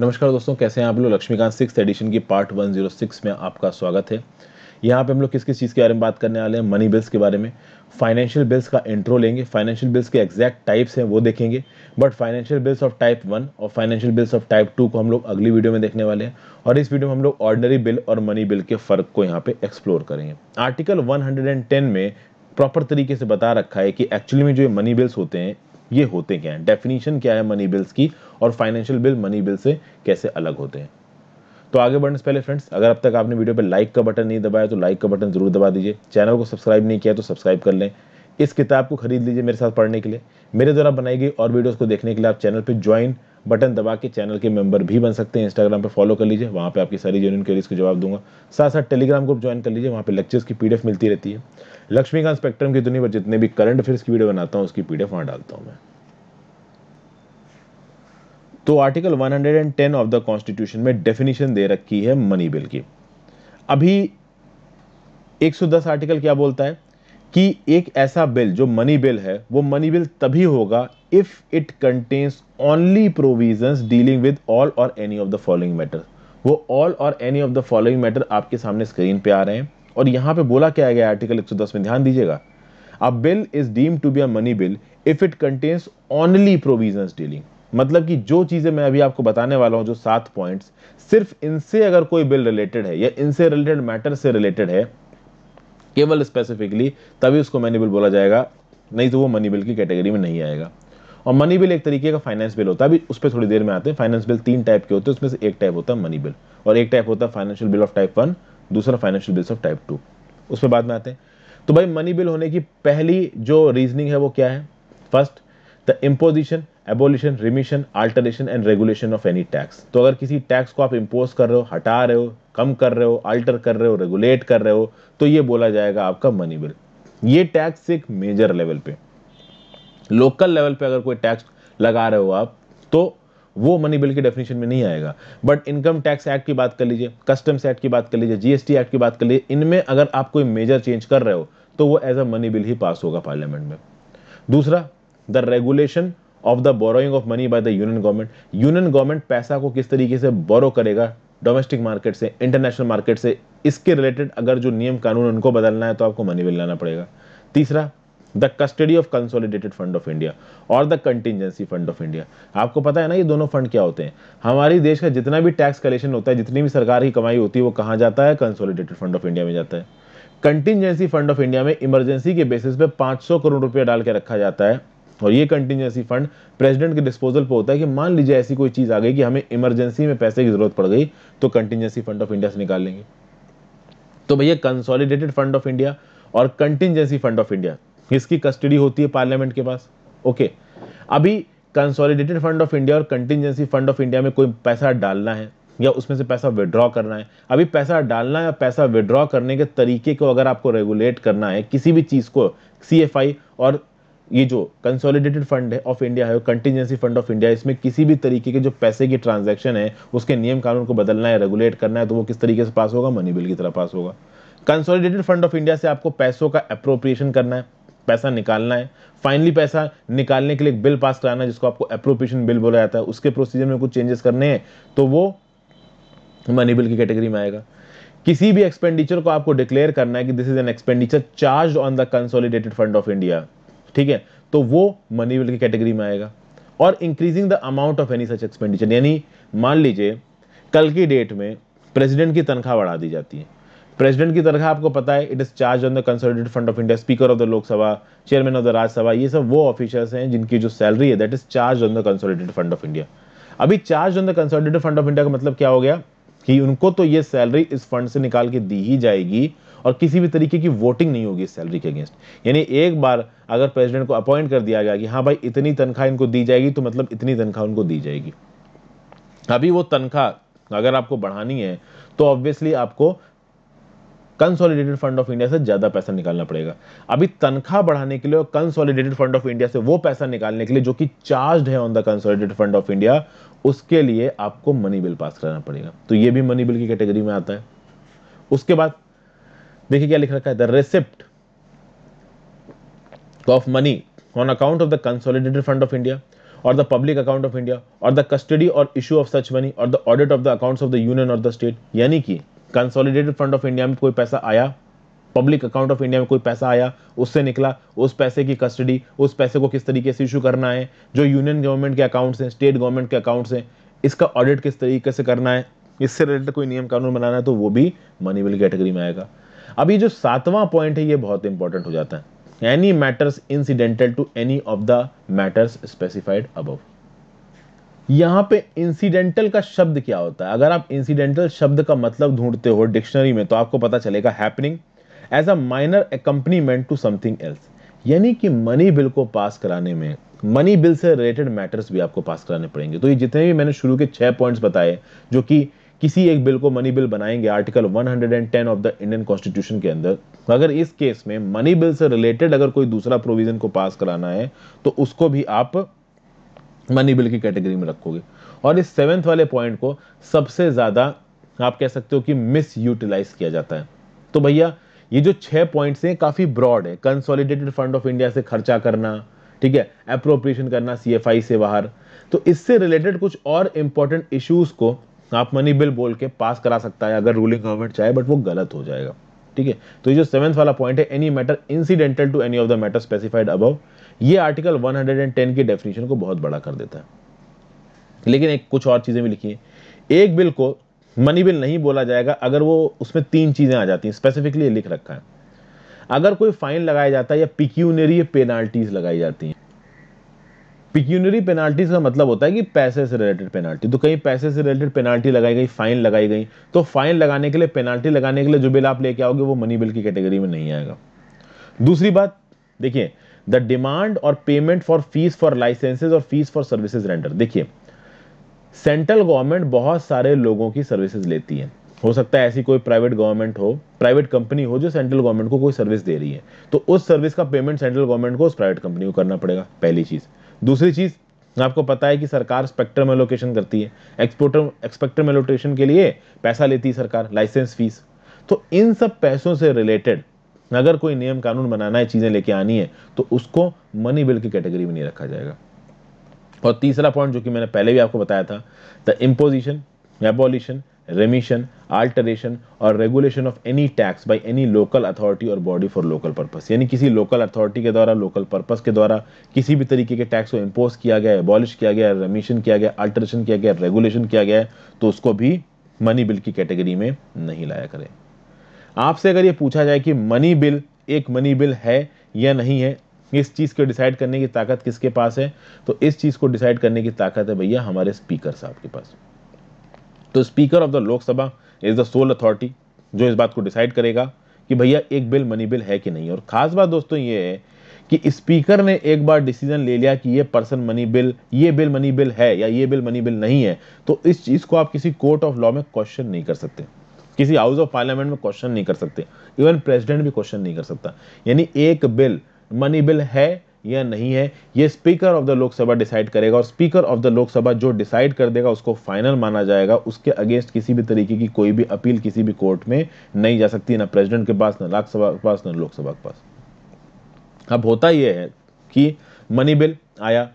नमस्कार दोस्तों कैसे हैं आप लोग लक्ष्मीकांत सिक्स एडिशन की पार्ट 106 में आपका स्वागत है यहाँ पे हम लोग किस किस चीज़ के बारे में बात करने वाले हैं मनी बिल्स के बारे में फाइनेंशियल बिल्स का इंट्रो लेंगे फाइनेंशियल बिल्स के एग्जैक्ट टाइप्स हैं वो देखेंगे but financial bills of type one और financial bills of type two को हम लोग अगली वीडियो में देखने वाले हैं और इस वीडियो में हम लोग ऑर्डनरी बिल और मनी बिल के फ़र्क को यहाँ पे एक्सप्लोर करेंगे आर्टिकल वन में प्रॉपर तरीके से बता रखा है कि एक्चुअली में जो ये मनी बिल्स होते हैं ये होते क्या हैं डेफिनेशन क्या है मनी बिल्स की और फाइनेंशियल बिल मनी बिल से कैसे अलग होते हैं तो आगे बढ़ने से पहले फ्रेंड्स अगर अब तक आपने वीडियो पर लाइक का बटन नहीं दबाया तो लाइक का बटन जरूर दबा दीजिए चैनल को सब्सक्राइब नहीं किया तो सब्सक्राइब कर लें इस किताब को खरीद लीजिए मेरे साथ पढ़ने के लिए मेरे द्वारा बनाई गई और वीडियोस को देखने के लिए आप चैनल पे ज्वाइन बटन दबा के चैनल के मेंबर भी बन सकते हैं इंस्टाग्राम पे फॉलो कर लीजिए वहाँ पे आपकी सारी जेन्यून क्वेरीज को जवाब दूंगा साथ साथ टेलीग्राम ग्रुप ज्वाइन कर लीजिए वहाँ पे लेक्चर्स की पीडीएफ मिलती रहती है लक्ष्मीकांत स्पेक्ट्रम की दुनिया पर जितने भी करंट अफेयर्स की वीडियो बनाता हूँ उसकी पीडीएफ वहां डालता हूँ मैं तो आर्टिकल 110 ऑफ द कॉन्स्टिट्यूशन में डेफिनेशन दे रखी है मनी बिल की अभी 110 आर्टिकल क्या बोलता है कि एक ऐसा बिल जो मनी बिल है वो मनी बिल तभी होगा if it contains only provisions dealing with all or any of the following matter वो all or any of the following matter आपके सामने स्क्रीन पे आ रहे हैं और यहां पे बोला क्या गया आर्टिकल 110 में ध्यान दीजिएगा a bill is deem to be a money bill if it contains only provision dealing मतलब कि जो चीज़ें मैं अभी आपको बताने वाला हूं जो सात पॉइंट्स सिर्फ इनसे अगर कोई बिल रिलेटेड है या इनसे रिलेटेड मैटर से रिलेटेड है केवल स्पेसिफिकली तभी उसको मनी बिल बोला जाएगा नहीं तो वो मनी बिल की कैटेगरी में नहीं आएगा और मनी बिल एक तरीके का फाइनेंस बिल होता है अभी उस पर थोड़ी देर में आते हैं फाइनेंस बिल तीन टाइप के होते हैं उसमें से एक टाइप होता है मनी बिल और एक टाइप होता है financial bill of type one दूसरा financial bills of type two उस पर बाद में आते हैं तो भाई मनी बिल होने की पहली जो रीजनिंग है वो क्या है first the imposition abolition remission alteration and regulation of any tax तो अगर किसी टैक्स को आप इम्पोज कर रहे हो हटा रहे हो कम कर रहे हो अल्टर कर रहे हो रेगुलेट कर रहे हो तो ये बोला जाएगा आपका मनी बिल ये टैक्स एक मेजर लेवल पे लोकल लेवल पे अगर कोई टैक्स लगा रहे हो आप तो वो मनी बिल की डेफिनेशन में नहीं आएगा बट इनकम टैक्स एक्ट की बात कर लीजिए कस्टम्स एक्ट की बात कर लीजिए जीएसटी एक्ट की बात कर लीजिए इनमें अगर आप कोई मेजर चेंज कर रहे हो तो वो एज अ मनी बिल ही पास होगा पार्लियामेंट में दूसरा the regulation of the borrowing of money by the union government union government पैसा को किस तरीके से बोरो करेगा डोमेस्टिक मार्केट से इंटरनेशनल मार्केट से इसके रिलेटेड अगर जो नियम कानून उनको बदलना है तो आपको मनी बिल लाना पड़ेगा तीसरा the custody of consolidated fund of India और the contingency fund of India आपको पता है ना ये दोनों फंड क्या होते हैं हमारे देश का जितना भी टैक्स कलेक्शन होता है जितनी भी सरकार की कमाई होती है वो कहाँ जाता है कंसोलिडेटेड फंड ऑफ इंडिया में जाता है कंटिजेंसी फंड ऑफ इंडिया में इमरजेंसी के बेसिस पे 500 करोड़ रुपया डाल के रखा जाता है और ये कंटिजेंसी फंड प्रेसिडेंट के डिस्पोजल पे होता है कि मान लीजिए ऐसी कोई चीज़ आ गई कि हमें इमरजेंसी में पैसे की जरूरत पड़ गई तो कंटिजेंसी फंड ऑफ इंडिया से निकाल लेंगे तो भैया कंसोलिडेटेड फंड ऑफ इंडिया और कंटिजेंसी फंड ऑफ इंडिया इसकी कस्टडी होती है पार्लियामेंट के पास ओके अभी कंसोलिडेटेड फंड ऑफ इंडिया और कंटिजेंसी फंड ऑफ इंडिया में कोई पैसा डालना है या उसमें से पैसा विड्रॉ करना है अभी पैसा डालना या पैसा विड्रॉ करने के तरीके को अगर आपको रेगुलेट करना है किसी भी चीज़ को सी और ये जो कंसोलिडेटेड फंड है ऑफ इंडिया है कंटिजेंसी फंड ऑफ इंडिया इसमें किसी भी तरीके के जो पैसे की ट्रांजेक्शन है उसके नियम कानून को बदलना है रेगुलेट करना है तो वो किस तरीके से पास होगा मनी बिल की तरह पास होगा कंसोलिडेटेड फंड ऑफ इंडिया से आपको पैसों का अप्रोप्रिएशन करना है पैसा निकालना है फाइनली पैसा निकालने के लिए एक बिल पास कराना है जिसको आपको अप्रोप्रिएशन बिल बोला जाता है उसके प्रोसीजर में कुछ चेंजेस करने हैं तो वो मनी बिल की कैटेगरी में आएगा किसी भी एक्सपेंडिचर को आपको डिक्लेयर करना है कि this is an expenditure charge on the consolidated fund of India ठीक है तो वो मनी बिल की कैटेगरी में आएगा और increasing the amount of any such expenditure यानी मान लीजिए कल की डेट में प्रेसिडेंट की तनख्वाह बढ़ा दी जाती है प्रेसिडेंट की तरह आपको पता है it is charge on the consolidated fund of India speaker of the Lok Sabha chairman of the Rajya Sabha ये सब वो ऑफिसर्स हैं जिनकी जो सैलरी है that is charge on the consolidated fund of India अभी charge on the consolidated fund of India का मतलब क्या हो गया कि उनको तो ये सैलरी इस फंड से निकाल के दी ही जाएगी और किसी भी तरीके की वोटिंग नहीं होगी सैलरी के अगेंस्ट यानी एक बार अगर प्रेसिडेंट को अपॉइंट कर दिया गया कि हाँ भाई इतनी तनख्वाह इनको दी जाएगी तो मतलब इतनी तनख्वाह उनको दी जाएगी अभी वो तनख्वाह अगर आपको बढ़ानी है तो ऑब्वियसली आपको कंसोलिडेटेड फंड ऑफ इंडिया से ज़्यादा पैसा निकालना पड़ेगा अभी तनख्वाह बढ़ाने के लिए और कंसोलिडेटेड फंड ऑफ इंडिया से वो पैसा निकालने के लिए जो कि चार्ज है on the consolidated fund of India उसके लिए आपको मनी बिल पास कराना पड़ेगा तो ये भी मनी बिल की कैटेगरी में आता है उसके बाद देखिए क्या लिख रखा है the receipt of money on account of the consolidated fund of India और the public account of India और द कस्टडी और इशू ऑफ सच मनी और the audit of the accounts of the union और the state यानी कि consolidated fund of India में कोई पैसा आया पब्लिक अकाउंट ऑफ इंडिया में कोई पैसा आया उससे निकला उस पैसे की कस्टडी उस पैसे को किस तरीके से इशू करना है जो यूनियन गवर्नमेंट के अकाउंट्स हैं स्टेट गवर्नमेंट के अकाउंट्स हैं इसका ऑडिट किस तरीके से करना है इससे रिलेटेड कोई नियम कानून बनाना है तो वो भी मनी बिल कैटेगरी में आएगा अब ये जो सातवां पॉइंट है ये बहुत इंपॉर्टेंट हो जाता है any matters incidental to any of the matters specified above यहां पे इंसिडेंटल का शब्द क्या होता है अगर आप इंसिडेंटल शब्द का मतलब ढूंढते हो डिक्शनरी में तो आपको पता चलेगा happening as a minor accompaniment to something else यानी कि मनी बिल को पास कराने में मनी बिल से रिलेटेड मैटर्स भी आपको पास कराने पड़ेंगे तो ये जितने भी मैंने शुरू के छह पॉइंट्स बताए जो कि किसी एक बिल को मनी बिल बनाएंगे article 110 of the Indian constitution के अंदर अगर इस केस में मनी बिल से रिलेटेड अगर कोई दूसरा प्रोविजन को पास कराना है तो उसको भी आप मनी बिल की कैटेगरी में रखोगे और इस सेवेंथ वाले पॉइंट को सबसे ज़्यादा आप कह सकते हो कि मिस यूटिलाइज किया जाता है तो भैया ये जो छह पॉइंट्स हैं काफ़ी ब्रॉड है कंसोलिडेटेड फंड ऑफ इंडिया से खर्चा करना ठीक है अप्रोप्रिएशन करना सी से बाहर तो इससे रिलेटेड कुछ और इंपॉर्टेंट इश्यूज को आप मनी बिल बोल के पास करा सकता है अगर रूलिंग गवर्नमेंट चाहे बट वो गलत हो जाएगा ठीक है तो ये जो सेवेंथ वाला पॉइंट है any matter incidental to any of the matter specified above ये आर्टिकल 110 की डेफिनेशन को बहुत बड़ा कर देता है लेकिन एक कुछ और चीज़ें भी लिखी है एक बिल को मनी बिल नहीं बोला जाएगा अगर वो उसमें तीन चीज़ें आ जाती हैं स्पेसिफिकली लिख रखा है अगर कोई फाइन लगाया जाता है या पिक्यूनरी पेनाल्टीज लगाई जाती हैं पिक्यूनरी पेनाल्टीज का मतलब होता है कि पैसे से रिलेटेड पेनाल्टी तो कहीं पैसे से रिलेटेड पेनाल्टी लगाई गई फाइन लगाई गई तो फाइन लगाने के लिए पेनाल्टी लगाने के लिए जो बिल आप लेके आओगे वो मनी बिल की कैटेगरी में नहीं आएगा दूसरी बात देखिए द डिमांड और payment for fees for licences और फीस फॉर सर्विसेज रेंडर देखिए सेंट्रल गवर्नमेंट बहुत सारे लोगों की सर्विसेज लेती है हो सकता है ऐसी कोई प्राइवेट गवर्नमेंट हो प्राइवेट कंपनी हो जो सेंट्रल गवर्नमेंट को कोई सर्विस दे रही है तो उस सर्विस का पेमेंट सेंट्रल गवर्नमेंट को उस प्राइवेट कंपनी को करना पड़ेगा पहली चीज़ दूसरी चीज़ आपको पता है कि सरकार स्पेक्ट्रम एलोकेशन करती है एक्सपोर्टर एक्सपेक्ट्रम एलोकेशन के लिए पैसा लेती है सरकार लाइसेंस फीस तो इन सब पैसों से रिलेटेड अगर कोई नियम कानून बनाना है चीज़ें लेके आनी है तो उसको मनी बिल की कैटेगरी में नहीं रखा जाएगा और तीसरा पॉइंट जो कि मैंने पहले भी आपको बताया था the imposition abolition remission alteration और regulation of any tax by any local authority और बॉडी फॉर लोकल पर्पस यानी किसी लोकल अथॉरिटी के द्वारा लोकल पर्पस के द्वारा किसी भी तरीके के टैक्स को इम्पोज किया गया एबॉलिश किया गया रेमिशन किया गया अल्टरेशन किया गया रेगुलेशन किया गया तो उसको भी मनी बिल की कैटेगरी में नहीं लाया करें आपसे अगर ये पूछा जाए कि मनी बिल एक मनी बिल है या नहीं है इस चीज़ को डिसाइड करने की ताकत किसके पास है तो इस चीज़ को डिसाइड करने की ताकत है भैया हमारे स्पीकर साहब के पास तो speaker of the Lok Sabha is the sole authority जो इस बात को डिसाइड करेगा कि भैया एक बिल मनी बिल है कि नहीं और ख़ास बात दोस्तों ये है कि स्पीकर ने एक बार डिसीजन ले लिया कि ये पर्सन मनी बिल ये बिल मनी बिल है या ये बिल मनी बिल नहीं है तो इस चीज़ को आप किसी कोर्ट ऑफ लॉ में क्वेश्चन नहीं कर सकते किसी हाउस ऑफ पार्लियामेंट में क्वेश्चन नहीं कर सकते इवन प्रेसिडेंट भी क्वेश्चन नहीं कर सकता यानी एक बिल मनी बिल है या नहीं है ये speaker of the Lok Sabha decide करेगा और स्पीकर ऑफ द लोकसभा जो डिसाइड कर देगा उसको फाइनल माना जाएगा उसके अगेंस्ट किसी भी तरीके की कोई भी अपील किसी भी कोर्ट में नहीं जा सकती ना प्रेसिडेंट के पास ना लोकसभा के पास ना लोकसभा के पास अब होता यह है कि मनी बिल आया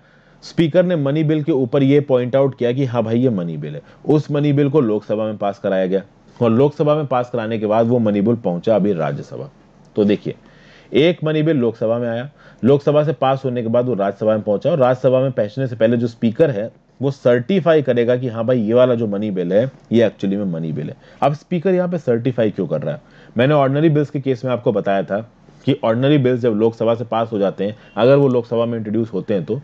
स्पीकर ने मनी बिल के ऊपर यह पॉइंट आउट किया कि हाँ भाई ये मनी बिल है उस मनी बिल को लोकसभा में पास कराया गया और लोकसभा में पास कराने के बाद वो मनी बिल पहुंचा अभी राज्यसभा तो देखिए एक मनी बिल लोकसभा में आया लोकसभा से पास होने के बाद वो राज्यसभा में पहुंचा और राज्यसभा में पहुंचने से पहले जो स्पीकर है वो सर्टिफाई करेगा कि हाँ भाई ये वाला जो मनी बिल है ये एक्चुअली में मनी बिल है अब स्पीकर यहाँ पे सर्टिफाई क्यों कर रहा है मैंने ऑर्डनरी बिल्स के केस में आपको बताया था कि ऑर्डनरी बिल्स जब लोकसभा से पास हो जाते हैं अगर वो लोकसभा में इंट्रोड्यूस होते हैं तो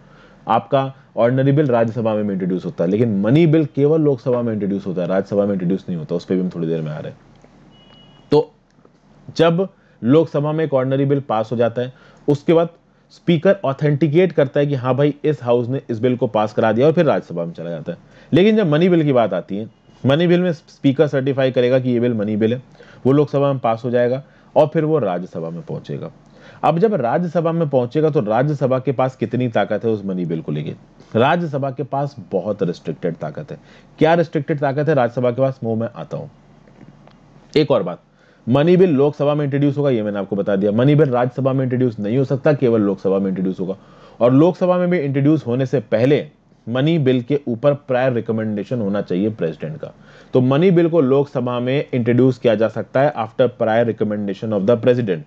आपका ऑर्डनरी बिल राज्यसभा में इंट्रोड्यूस होता है लेकिन मनी बिल केवल लोकसभा में इंट्रोड्यूस होता है राज्यसभा में इंट्रोड्यूस नहीं होता उस पर भी हम थोड़ी देर में आ रहे तो जब लोकसभा में एक ऑर्डनरी बिल पास हो जाता है उसके बाद स्पीकर ऑथेंटिकेट करता है कि हाँ भाई इस हाउस ने इस बिल को पास करा दिया और फिर राज्यसभा में चला जाता है लेकिन जब मनी बिल की बात आती है मनी बिल में स्पीकर सर्टिफाई करेगा कि ये बिल मनी बिल है वो लोकसभा में पास हो जाएगा और फिर वो राज्यसभा में पहुंचेगा अब जब राज्यसभा में पहुंचेगा तो राज्यसभा के पास कितनी ताकत है उस मनी बिल को लेकर राज्यसभा के पास बहुत रिस्ट्रिक्टेड ताकत है क्या रिस्ट्रिक्टेड ताकत है राज्यसभा के पास वो में आता हूं एक और बात मनी बिल लोकसभा में इंट्रोड्यूस होगा ये मैंने आपको बता दिया मनी बिल राज्यसभा में इंट्रोड्यूस नहीं हो सकता केवल लोकसभा में इंट्रोड्यूस होगा और लोकसभा में भी इंट्रोड्यूस होने से पहले मनी बिल के ऊपर प्रायर रिकमेंडेशन होना चाहिए प्रेसिडेंट का तो मनी बिल को लोकसभा में इंट्रोड्यूस किया जा सकता है after prior recommendation of the president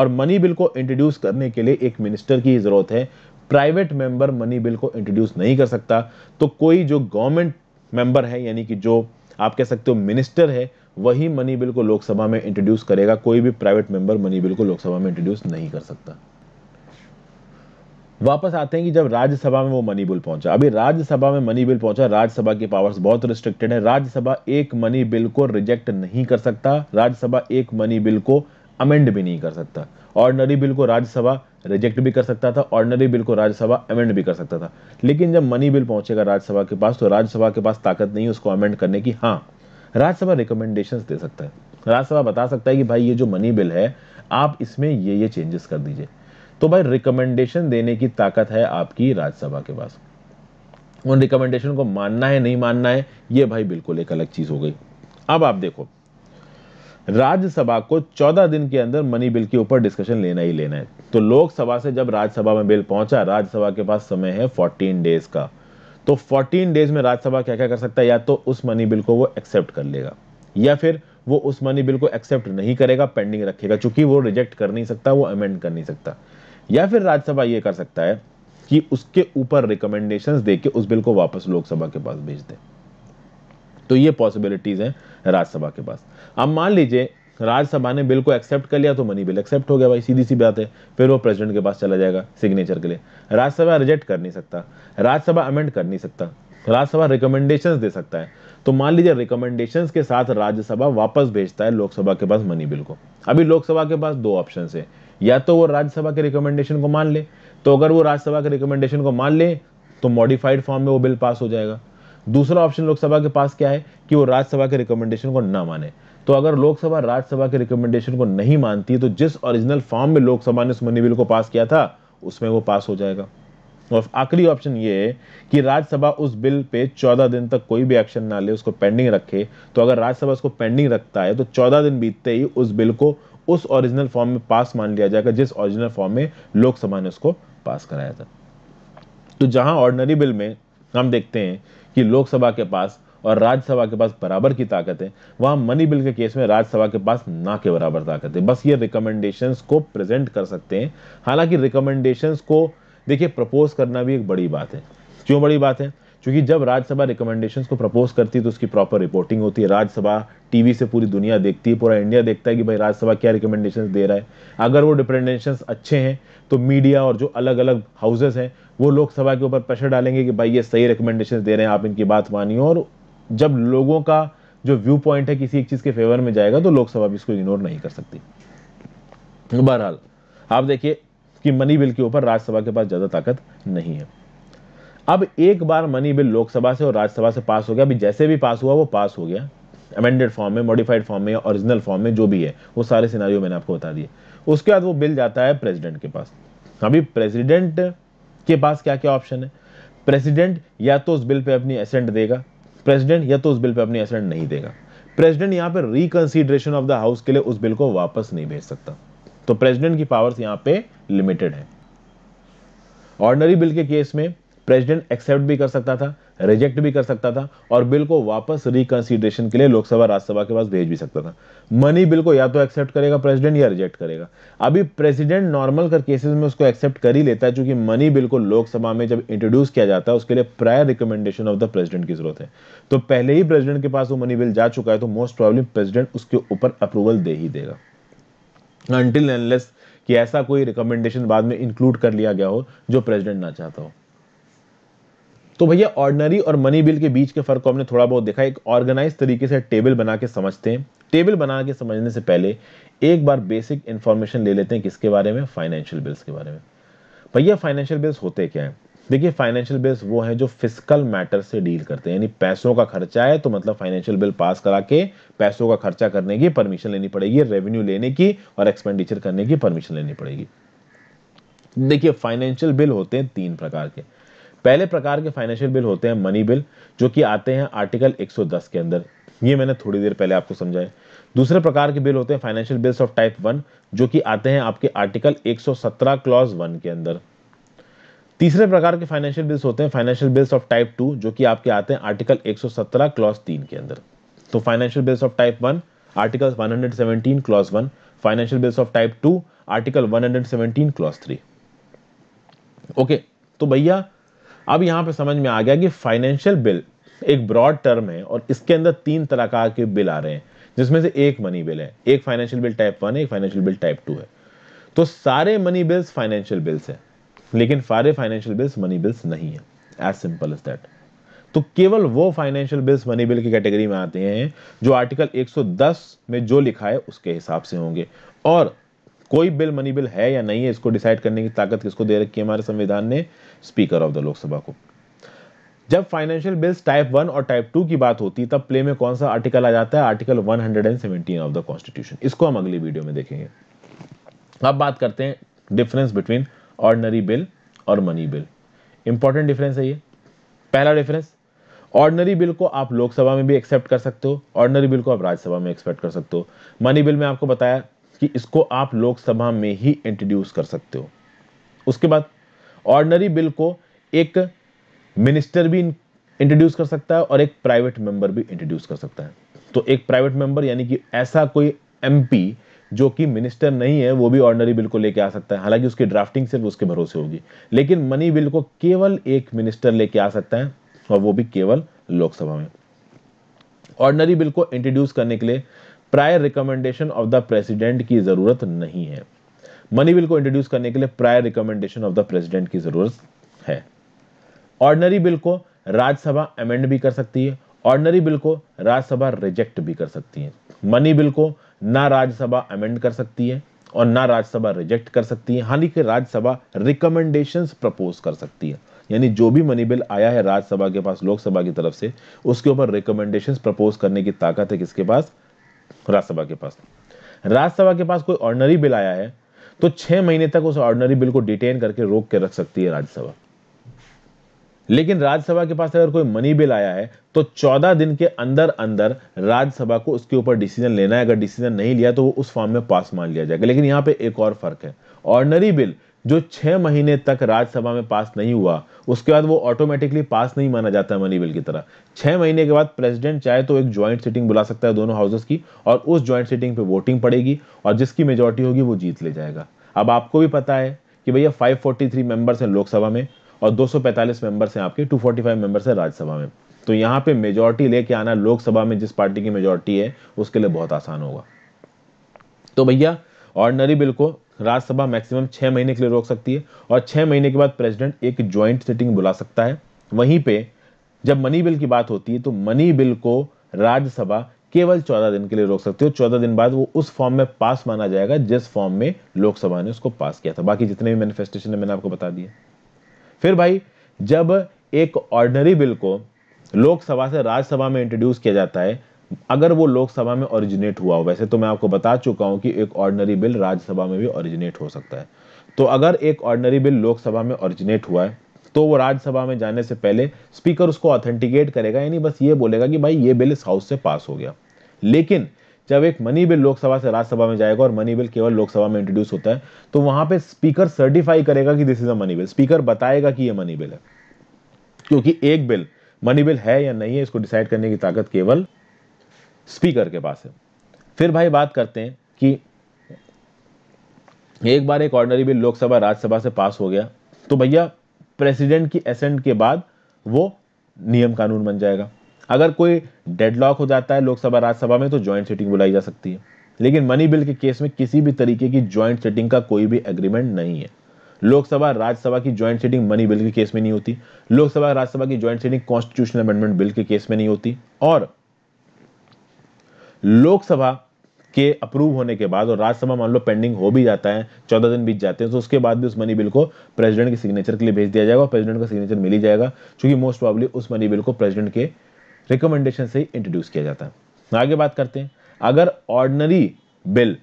और मनी बिल को इंट्रोड्यूस करने के लिए एक मिनिस्टर की जरूरत है प्राइवेट मेंबर मनी बिल को इंट्रोड्यूस नहीं कर सकता तो कोई जो गवर्नमेंट मेंबर है यानी कि जो आप कह सकते हो मिनिस्टर है वही मनी बिल को लोकसभा में इंट्रोड्यूस करेगा कोई भी प्राइवेट मेंबर मनी बिल को लोकसभा में इंट्रोड्यूस नहीं कर सकता वापस आते हैं कि जब राज्यसभा में वो मनी बिल पहुंचा अभी राज्यसभा में मनी बिल पहुंचा राज्यसभा की पावर्स बहुत रिस्ट्रिक्टेड है राज्यसभा एक मनी बिल को रिजेक्ट नहीं कर सकता राज्यसभा एक मनी बिल को अमेंड भी नहीं कर सकता ऑर्डनरी बिल को राज्यसभा रिजेक्ट भी कर सकता था ऑर्डनरी बिल को राज्यसभा अमेंड भी कर सकता था लेकिन जब मनी बिल पहुंचेगा राज्यसभा के पास तो राज्यसभा के पास ताकत नहीं है उसको अमेंड करने की हाँ राज्यसभा रिकमेंडेशन दे सकता है राज्यसभा बता सकता है कि भाई ये जो मनी बिल है आप इसमें ये ये चेंजेस कर दीजिए तो भाई रिकमेंडेशन देने की ताकत है आपकी राज्यसभा के पास उन रिकमेंडेशन को मानना है नहीं मानना है ये भाई बिल्कुल एक अलग चीज़ हो गई अब आप देखो राज्यसभा को 14 दिन के अंदर मनी बिल के ऊपर डिस्कशन लेना ही लेना है तो लोकसभा से जब राज्यसभा में बिल पहुंचा राज्यसभा के पास समय है 14 डेज का तो 14 डेज में राज्यसभा क्या क्या कर सकता है या तो उस मनी बिल को वो एक्सेप्ट कर लेगा या फिर वो उस मनी बिल को एक्सेप्ट नहीं करेगा पेंडिंग रखेगा चूंकि वो रिजेक्ट कर नहीं सकता वो अमेंड कर नहीं सकता या फिर राज्यसभा ये कर सकता है कि उसके ऊपर रिकमेंडेशन दे उस बिल को वापस लोकसभा के पास भेज दें तो ये पॉसिबिलिटीज़ हैं राज्यसभा के पास अब मान लीजिए राज्यसभा ने बिल को एक्सेप्ट कर लिया तो मनी बिल एक्सेप्ट हो गया भाई सीधी सी बात है फिर वो प्रेसिडेंट के पास चला जाएगा सिग्नेचर के लिए राज्यसभा रिजेक्ट कर नहीं सकता राज्यसभा अमेंड कर नहीं सकता राज्यसभा रिकमेंडेशंस दे सकता है तो मान लीजिए रिकमेंडेशंस के साथ राज्यसभा वापस भेजता है लोकसभा के पास मनी बिल को अभी लोकसभा के पास दो ऑप्शन है या तो वो राज्यसभा के रिकमेंडेशन को मान ले तो अगर वो राज्यसभा के रिकमेंडेशन को मान ले तो मॉडिफाइड फॉर्म में वो बिल पास हो जाएगा दूसरा ऑप्शन लोकसभा के पास क्या है कि वो राज्यसभा के रिकमेंडेशन को ना माने तो अगर लोकसभा राज्यसभा के रिकमेंडेशन को नहीं मानती तो जिस ओरिजिनल फॉर्म में लोकसभा ने उस मनी बिल को पास किया था उसमें वो पास हो जाएगा और आखिरी ऑप्शन ये है कि राज्यसभा उस बिल पे 14 दिन तक कोई भी एक्शन ना ले उसको पेंडिंग रखे तो अगर राज्यसभा उसको पेंडिंग रखता है तो 14 दिन बीतते ही उस बिल को उस ओरिजिनल फॉर्म में पास मान लिया जाएगा जिस ओरिजिनल फॉर्म में लोकसभा ने उसको पास कराया था तो जहां ऑर्डनरी बिल में हम देखते हैं कि लोकसभा के पास और राज्यसभा के पास बराबर की ताकत है वहां मनी बिल के केस में राज्यसभा के पास ना के बराबर ताकत है बस ये रिकमेंडेशंस को प्रेजेंट कर सकते हैं हालांकि रिकमेंडेशंस को देखिए प्रपोज करना भी एक बड़ी बात है क्यों बड़ी बात है क्योंकि जब राज्यसभा रिकमेंडेशंस को प्रपोज करती है तो उसकी प्रॉपर रिपोर्टिंग होती है राज्यसभा टीवी से पूरी दुनिया देखती है पूरा इंडिया देखता है कि भाई राज्यसभा क्या रिकमेंडेशंस दे रहा है अगर वो रिकमेंडेशंस अच्छे हैं तो मीडिया और जो अलग अलग हाउसेज हैं वो लोकसभा के ऊपर प्रेशर डालेंगे कि भाई ये सही रिकमेंडेशन दे रहे हैं आप इनकी बात मानिए और जब लोगों का जो व्यू पॉइंट है किसी एक चीज़ के फेवर में जाएगा तो लोकसभा भी इसको इग्नोर नहीं कर सकती बहरहाल आप देखिए कि मनी बिल के ऊपर राज्यसभा के पास ज़्यादा ताकत नहीं है अब एक बार मनी बिल लोकसभा से और राज्यसभा से पास हो गया अभी जैसे भी पास हुआ वो पास हो गया अमेंडेड फॉर्म में मॉडिफाइड फॉर्म में ओरिजिनल फॉर्म में जो भी है वो सारे सिनारियों मैंने आपको बता दिए उसके बाद वो बिल जाता है प्रेसिडेंट के पास अभी प्रेसिडेंट के पास क्या क्या ऑप्शन है प्रेसिडेंट या तो उस बिल पे अपनी असेंट देगा प्रेसिडेंट या तो उस बिल पे अपनी असेंट नहीं देगा प्रेसिडेंट यहां पर रिकंसिडरेशन ऑफ द हाउस के लिए उस बिल को वापस नहीं भेज सकता तो प्रेसिडेंट की पावर्स यहां पे लिमिटेड है ऑर्डनरी बिल के केस में प्रेसिडेंट एक्सेप्ट भी कर सकता था रिजेक्ट भी कर सकता था और बिल को वापस रिकंसिडरेशन के लिए लोकसभा राज्यसभा के पास भेज भी सकता था मनी बिल को या तो एक्सेप्ट करेगा प्रेसिडेंट या रिजेक्ट करेगा अभी प्रेसिडेंट नॉर्मल कर केसेस में उसको एक्सेप्ट कर ही लेता है क्योंकि मनी बिल को लोकसभा में जब इंट्रोड्यूस किया जाता है उसके लिए prior recommendation of the president की जरूरत है तो पहले ही प्रेसिडेंट के पास वो मनी बिल जा चुका है तो मोस्ट प्रॉब्लम प्रेसिडेंट उसके ऊपर अप्रूवल दे ही देगा अनटिल एनलेस कि ऐसा कोई रिकमेंडेशन बाद में इंक्लूड कर लिया गया हो जो प्रेसिडेंट ना चाहता हो तो भैया ऑर्डनरी और मनी बिल के बीच के फर्क को हमने थोड़ा बहुत देखा एक ऑर्गेनाइज तरीके से टेबल बना के समझते हैं टेबल बना के समझने से पहले एक बार बेसिक इन्फॉर्मेशन ले लेते हैं किसके बारे में फाइनेंशियल बिल्स के बारे में भैया फाइनेंशियल बिल्स होते क्या हैं देखिए फाइनेंशियल बिल्स वो हैं जो फिजिकल मैटर से डील करते हैं यानी पैसों का खर्चा है तो मतलब फाइनेंशियल बिल पास करा के पैसों का खर्चा करने की परमिशन लेनी पड़ेगी रेवेन्यू लेने की और एक्सपेंडिचर करने की परमिशन लेनी पड़ेगी देखिए फाइनेंशियल बिल होते हैं तीन प्रकार के पहले प्रकार के फाइनेंशियल बिल होते हैं मनी बिल जो कि आते हैं आर्टिकल 110 के अंदर ये मैंने थोड़ी देर पहले आपको समझाया दूसरे प्रकार के बिल होते हैं financial bills of type one जो कि आते हैं आपके आर्टिकल 117 क्लॉज वन के अंदर तीसरे प्रकार के फाइनेंशियल बिल्स होते हैं financial bills of type two जो कि आपके आते हैं आर्टिकल 117 क्लॉज तीन के अंदर तो financial bills of type one article 117 clause one financial bills of type two article 117 clause three okay तो भैया अब यहाँ पे समझ में आ गया कि फाइनेंशियल बिल एक ब्रॉड टर्म है और इसके अंदर तीन तरह के बिल आ रहे हैं जिसमें से एक मनी बिल है एक फाइनेंशियल बिल टाइप वन है एक फाइनेंशियल बिल टाइप टू है तो सारे मनी बिल्स फाइनेंशियल बिल्स है लेकिन सारे फाइनेंशियल बिल्स मनी बिल्स नहीं है एज सिंपल इज दैट तो केवल वो फाइनेंशियल बिल्स मनी बिल की कैटेगरी में आते हैं जो आर्टिकल 110 में जो लिखा है उसके हिसाब से होंगे और कोई बिल मनी बिल है या नहीं है इसको डिसाइड करने की ताकत किसको दे रखी है हमारे संविधान ने स्पीकर ऑफ द लोकसभा को जब फाइनेंशियल बिल्स टाइप वन और टाइप टू की बात होती तब प्ले में कौन सा आर्टिकल आ जाता है आर्टिकल 117 ऑफ द कॉन्स्टिट्यूशन इसको हम अगली वीडियो में देखेंगे अब बात करते हैं डिफरेंस बिटवीन ऑर्डनरी बिल और मनी बिल इंपॉर्टेंट डिफरेंस है ये पहला डिफरेंस ऑर्डनरी बिल को आप लोकसभा में भी एक्सेप्ट कर सकते हो ऑर्डनरी बिल को आप राज्यसभा में एक्सेप्ट कर सकते हो मनी बिल में आपको बताया कि इसको आप लोकसभा में ही इंट्रोड्यूस कर सकते हो उसके बाद ऑर्डनरी बिल को एक मिनिस्टर भी इंट्रोड्यूस कर सकता है और एक प्राइवेट मेंबर भी इंट्रोड्यूस कर सकता है तो एक प्राइवेट मेंबर यानी कि ऐसा कोई एमपी जो कि मिनिस्टर नहीं है वो भी ऑर्डनरी बिल को लेके आ सकता है हालांकि उसकी ड्राफ्टिंग सिर्फ उसके भरोसे होगी लेकिन मनी बिल को केवल एक मिनिस्टर लेके आ सकता है और वो भी केवल लोकसभा में ऑर्डनरी बिल को इंट्रोड्यूस करने के लिए prior recommendation of the president की जरूरत नहीं है मनी बिल को इंट्रोड्यूस करने के लिए prior recommendation of the president की जरूरत है ऑर्डनरी बिल को राज्यसभा अमेंड भी कर सकती है ऑर्डनरी बिल को राज्यसभा रिजेक्ट भी कर सकती है मनी बिल को ना राज्यसभा अमेंड कर सकती है और ना राज्यसभा रिजेक्ट कर सकती है हालांकि राज्यसभा रिकमेंडेशन प्रपोज कर सकती है यानी जो भी मनी बिल आया है राज्यसभा के पास लोकसभा की तरफ से उसके ऊपर रिकमेंडेशन प्रपोज करने की ताकत है किसके पास राज्यसभा के पास राज्यसभा के पास कोई ऑर्डनरी बिल आया है तो छह महीने तक उस ऑर्डनरी बिल को डिटेन करके रोक के रख सकती है राज्यसभा लेकिन राज्यसभा के पास अगर कोई मनी बिल आया है तो चौदह दिन के अंदर अंदर राज्यसभा को उसके ऊपर डिसीजन लेना है अगर डिसीजन नहीं लिया तो वो उस फॉर्म में पास मान लिया जाएगा लेकिन यहां पे एक और फर्क है ऑर्डनरी बिल जो छह महीने तक राज्यसभा में पास नहीं हुआ उसके बाद वो ऑटोमेटिकली पास नहीं माना जाता है मनी बिल की तरह छह महीने के बाद प्रेसिडेंट चाहे तो एक ज्वाइंट सिटिंग बुला सकता है दोनों हाउसेस की और उस ज्वाइंट सिटिंग पे वोटिंग पड़ेगी और जिसकी मेजोरिटी होगी वो जीत ले जाएगा अब आपको भी पता है कि भैया 543 मेंबर्स हैं लोकसभा में और दो मेंबर्स हैं आपके टू मेंबर्स हैं राज्यसभा में तो यहाँ पे मेजोरिटी लेके आना लोकसभा में जिस पार्टी की मेजोरिटी है उसके लिए बहुत आसान होगा तो भैया ऑर्डनरी बिल को राज्यसभा मैक्सिमम छह महीने के लिए रोक सकती है और छह महीने के बाद प्रेसिडेंट एक ज्वाइंट सिटिंग बुला सकता है वहीं पे जब मनी बिल की बात होती है तो मनी बिल को राज्यसभा केवल चौदह दिन के लिए रोक सकती है चौदह दिन बाद वो उस फॉर्म में पास माना जाएगा जिस फॉर्म में लोकसभा ने उसको पास किया था बाकी जितने भी मैनिफेस्टेशन है मैंने आपको बता दिया फिर भाई जब एक ऑर्डनरी बिल को लोकसभा से राज्यसभा में इंट्रोड्यूस किया जाता है अगर वो लोकसभा में ओरिजिनेट हुआ हो वैसे तो मैं आपको बता चुका हूं कि एक ऑर्डनरी बिल राज्यसभा में भी ओरिजिनेट हो सकता है तो अगर एक ऑर्डनरी बिल लोकसभा में ओरिजिनेट हुआ है तो वो राज्यसभा में जाने से पहले स्पीकर उसको ऑथेंटिकेट करेगा यानी बस ये बोलेगा कि भाई ये बिल इस हाउस से पास हो गया लेकिन जब एक मनी बिल लोकसभा से राज्यसभा में जाएगा और मनी बिल केवल लोकसभा में इंट्रोड्यूस होता है तो वहां पे स्पीकर सर्टिफाई करेगा कि this is a money bill speaker बताएगा कि ये मनी बिल है क्योंकि एक बिल मनी बिल है या नहीं है इसको डिसाइड करने की ताकत केवल स्पीकर के पास है फिर भाई बात करते हैं कि एक बार एक ऑर्डनरी बिल लोकसभा राज्यसभा से पास हो गया तो भैया प्रेसिडेंट की असेंट के बाद वो नियम कानून बन जाएगा अगर कोई डेडलॉक हो जाता है लोकसभा राज्यसभा में तो ज्वाइंट सेटिंग बुलाई जा सकती है लेकिन मनी बिल के केस में किसी भी तरीके की ज्वाइंट सेटिंग का कोई भी एग्रीमेंट नहीं है लोकसभा राज्यसभा की ज्वाइंट सेटिंग मनी बिल के केस में नहीं होती लोकसभा राज्यसभा की joint setting constitutional amendment bill के केस में नहीं होती और लोकसभा के अप्रूव होने के बाद और राज्यसभा मान लो पेंडिंग हो भी जाता है चौदह दिन बीत जाते हैं तो उसके बाद भी उस मनी बिल को प्रेसिडेंट के सिग्नेचर के लिए भेज दिया जाएगा और प्रेसिडेंट का सिग्नेचर मिल ही जाएगा क्योंकि मोस्ट प्रॉब्ली उस मनी बिल को प्रेसिडेंट के रिकमेंडेशन से ही इंट्रोड्यूस किया जाता है आगे बात करते हैं अगर ऑर्डनरी बिल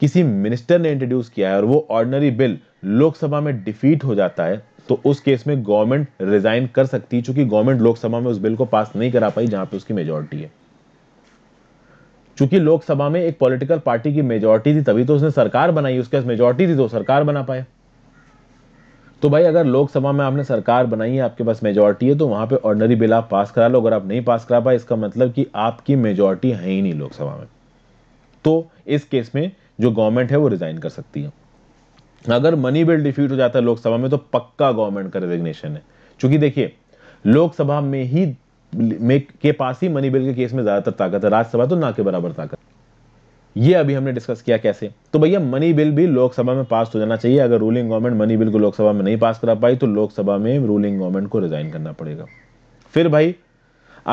किसी मिनिस्टर ने इंट्रोड्यूस किया है और वो ऑर्डनरी बिल लोकसभा में डिफीट हो जाता है तो उस केस में गवर्नमेंट रिजाइन कर सकती है चूंकि गवर्नमेंट लोकसभा में उस बिल को पास नहीं करा पाई जहां पे उसकी मेजोरिटी है चूंकि लोकसभा में एक पॉलिटिकल पार्टी की मेजोरिटी थी तभी तो उसने सरकार बनाई उसके पास मेजोरिटी थी तो सरकार बना पाया तो भाई अगर लोकसभा में आपने सरकार बनाई है आपके पास मेजोरिटी है तो वहां पे ऑर्डनरी बिल आप पास करा लो अगर आप नहीं पास करा पाए इसका मतलब कि आपकी मेजोरिटी है ही नहीं लोकसभा में तो इस केस में जो गवर्नमेंट है वो रिजाइन कर सकती है अगर मनी बिल डिफ्यूट हो जाता है लोकसभा में तो पक्का गवर्नमेंट का रेजिग्नेशन है क्योंकि देखिए लोकसभा में ही में के पास ही मनी बिल के केस में ज्यादातर ताकत है राज्यसभा तो ना के बराबर ताकत ये अभी हमने डिस्कस किया कैसे तो भैया मनी बिल भी लोकसभा में पास हो जाना चाहिए अगर रूलिंग गवर्नमेंट मनी बिल को लोकसभा में नहीं पास करा पाई तो लोकसभा में रूलिंग गवर्नमेंट को रिजाइन करना पड़ेगा फिर भाई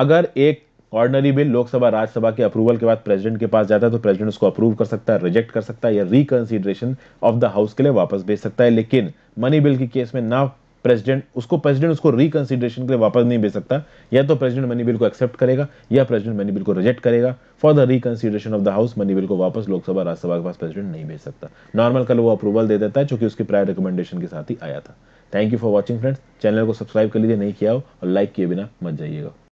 अगर एक ऑर्डनरी बिल लोकसभा राज्यसभा के अप्रूवल के बाद प्रेसिडेंट के पास जाता है तो प्रेसिडेंट उसको अप्रूव कर सकता है रिजेक्ट कर सकता है या रिकंसिडरेशन ऑफ द हाउस के लिए वापस भेज सकता है लेकिन मनी बिल की केस में ना प्रेसिडेंट उसको प्रेसिडेंट उसको रिकंसिडरेशन के लिए वापस नहीं भेज सकता या तो प्रेसिडेंट मनी बिल को एक्सेप्ट करेगा या प्रेसिडेंट मनी बिल को रिजेक्ट करेगा for the reconsideration of the house money bill को वापस लोकसभा राज्यसभा के पास प्रेसिडेंट नहीं भेज सकता नॉर्मल कल वो अप्रूवल दे देता है जो कि उसकी प्रायर रिकमेंडेशन के साथ ही आया था thank you for watching friends channel को सब्सक्राइब कर लीजिए नहीं किया हो और लाइक किए बिना मत जाइएगा